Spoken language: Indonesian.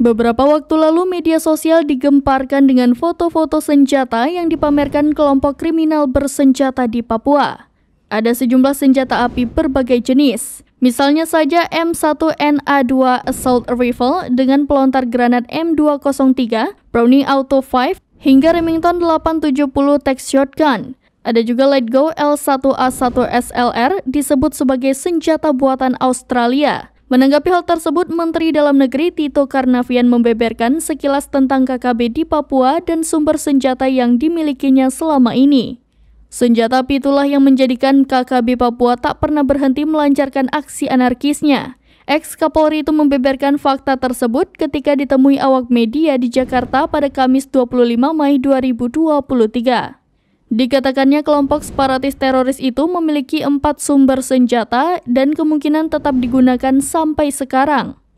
Beberapa waktu lalu media sosial digemparkan dengan foto-foto senjata yang dipamerkan kelompok kriminal bersenjata di Papua. Ada sejumlah senjata api berbagai jenis. Misalnya saja M1NA2 Assault Rifle dengan pelontar granat M203, Browning Auto 5, hingga Remington 870 Tech Shotgun. Ada juga Go L1A1 SLR disebut sebagai senjata buatan Australia. Menanggapi hal tersebut, Menteri Dalam Negeri Tito Karnavian membeberkan sekilas tentang KKB di Papua dan sumber senjata yang dimilikinya selama ini. Senjata pitulah itulah yang menjadikan KKB Papua tak pernah berhenti melancarkan aksi anarkisnya. Ex-Kapolri itu membeberkan fakta tersebut ketika ditemui awak media di Jakarta pada Kamis 25 Mei 2023. Dikatakannya kelompok separatis teroris itu memiliki empat sumber senjata dan kemungkinan tetap digunakan sampai sekarang.